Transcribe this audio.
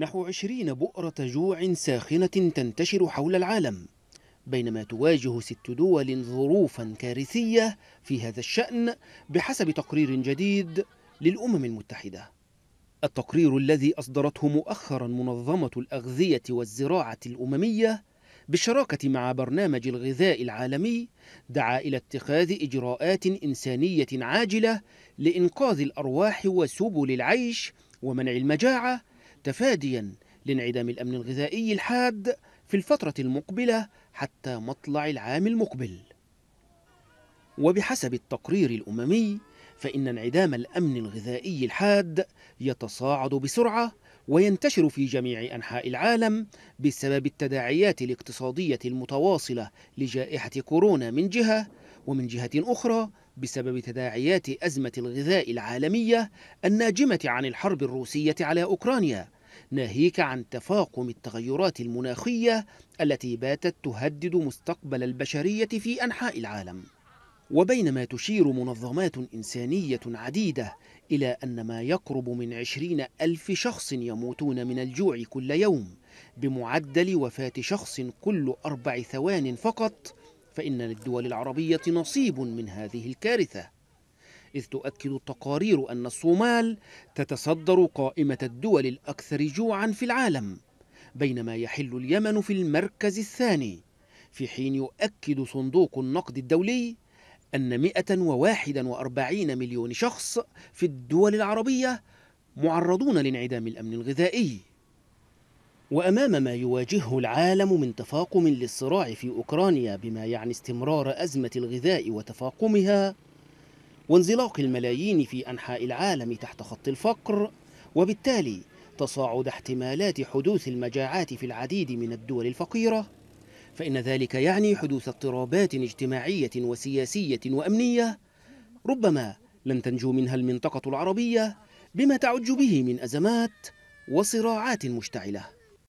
نحو عشرين بؤرة جوع ساخنة تنتشر حول العالم بينما تواجه ست دول ظروفا كارثية في هذا الشأن بحسب تقرير جديد للأمم المتحدة التقرير الذي أصدرته مؤخرا منظمة الأغذية والزراعة الأممية بالشراكة مع برنامج الغذاء العالمي دعا إلى اتخاذ إجراءات إنسانية عاجلة لإنقاذ الأرواح وسبل العيش ومنع المجاعة تفاديا لانعدام الأمن الغذائي الحاد في الفترة المقبلة حتى مطلع العام المقبل وبحسب التقرير الأممي فإن انعدام الأمن الغذائي الحاد يتصاعد بسرعة وينتشر في جميع أنحاء العالم بسبب التداعيات الاقتصادية المتواصلة لجائحة كورونا من جهة ومن جهة أخرى بسبب تداعيات أزمة الغذاء العالمية الناجمة عن الحرب الروسية على أوكرانيا ناهيك عن تفاقم التغيرات المناخية التي باتت تهدد مستقبل البشرية في أنحاء العالم وبينما تشير منظمات إنسانية عديدة إلى أن ما يقرب من عشرين ألف شخص يموتون من الجوع كل يوم بمعدل وفاة شخص كل أربع ثوان فقط فإن للدول العربية نصيب من هذه الكارثة إذ تؤكد التقارير أن الصومال تتصدر قائمة الدول الأكثر جوعا في العالم بينما يحل اليمن في المركز الثاني في حين يؤكد صندوق النقد الدولي أن 141 مليون شخص في الدول العربية معرضون لانعدام الأمن الغذائي وأمام ما يواجهه العالم من تفاقم للصراع في أوكرانيا بما يعني استمرار أزمة الغذاء وتفاقمها وانزلاق الملايين في أنحاء العالم تحت خط الفقر وبالتالي تصاعد احتمالات حدوث المجاعات في العديد من الدول الفقيرة فإن ذلك يعني حدوث اضطرابات اجتماعية وسياسية وأمنية ربما لن تنجو منها المنطقة العربية بما تعج به من أزمات وصراعات مشتعله